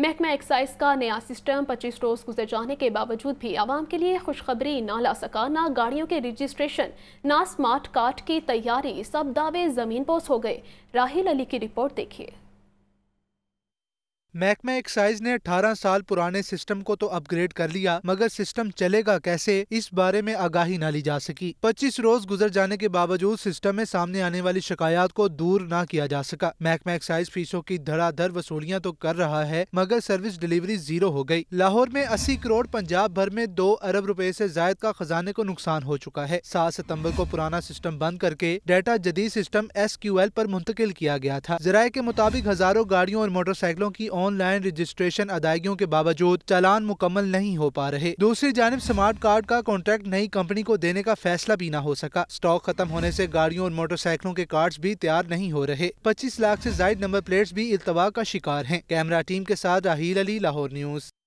महकमा एक्साइज का नया सिस्टम 25 रोज गुजर जाने के बावजूद भी आवाम के लिए खुशखबरी ना ला सका ना गाड़ियों के रजिस्ट्रेशन ना स्मार्ट कार्ड की तैयारी सब दावे जमीन पोस हो गए राहिल अली की रिपोर्ट देखिए महकमा एक्साइज ने 18 साल पुराने सिस्टम को तो अपग्रेड कर लिया मगर सिस्टम चलेगा कैसे इस बारे में आगाही न ली जा सकी 25 रोज गुजर जाने के बावजूद सिस्टम में सामने आने वाली शिकायत को दूर न किया जा सका महकमा एक्साइज फीसों की धड़ाधड़ वसूलियां तो कर रहा है मगर सर्विस डिलीवरी जीरो हो गयी लाहौर में अस्सी करोड़ पंजाब भर में दो अरब रूपए ऐसी जायद का खजाने को नुकसान हो चुका है सात सितम्बर को पुराना सिस्टम बंद करके डेटा जदीद सिस्टम एस क्यू एल आरोप मुंतकिल किया गया था जराये के मुताबिक हजारों गाड़ियों और मोटरसाइकिलों की ऑनलाइन रजिस्ट्रेशन अदायगियों के बावजूद चालान मुकम्मल नहीं हो पा रहे दूसरी जानब स्मार्ट कार्ड का कॉन्ट्रैक्ट नई कंपनी को देने का फैसला भी न हो सका स्टॉक खत्म होने ऐसी गाड़ियों और मोटरसाइकिलों के कार्ड भी तैयार नहीं हो रहे पच्चीस लाख ऐसी जायद नंबर प्लेट भी इतवा का शिकार है कैमरा टीम के साथ राहील अली लाहौर न्यूज